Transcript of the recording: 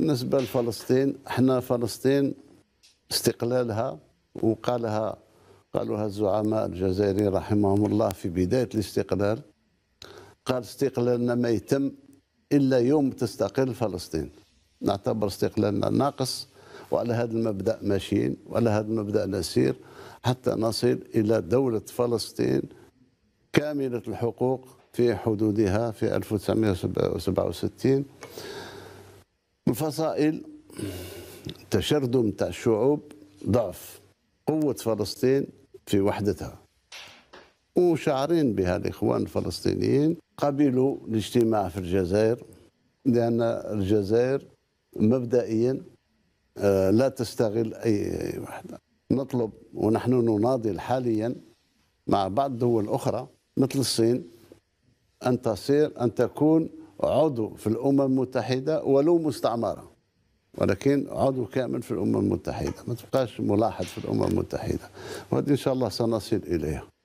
بالنسبه لفلسطين احنا فلسطين استقلالها وقالها قالوها الزعماء الجزائريين رحمهم الله في بدايه الاستقلال قال استقلالنا ما يتم الا يوم تستقل فلسطين نعتبر استقلالنا ناقص وعلى هذا المبدا ماشيين وعلى هذا المبدا نسير حتى نصل الى دوله فلسطين كامله الحقوق في حدودها في 1967 الفصائل التشرذم تاع الشعوب ضعف قوة فلسطين في وحدتها وشعرين بها الإخوان الفلسطينيين قبلوا الاجتماع في الجزائر لأن الجزائر مبدئيا آه، لا تستغل أي وحدة نطلب ونحن نناضل حاليا مع بعض الدول الأخرى مثل الصين أن تصير أن تكون عضو في الأمم المتحدة ولو مستعمرة ولكن عضو كامل في الأمم المتحدة ما تبقاش ملاحظ في الأمم المتحدة وهذه إن شاء الله سنصل إليها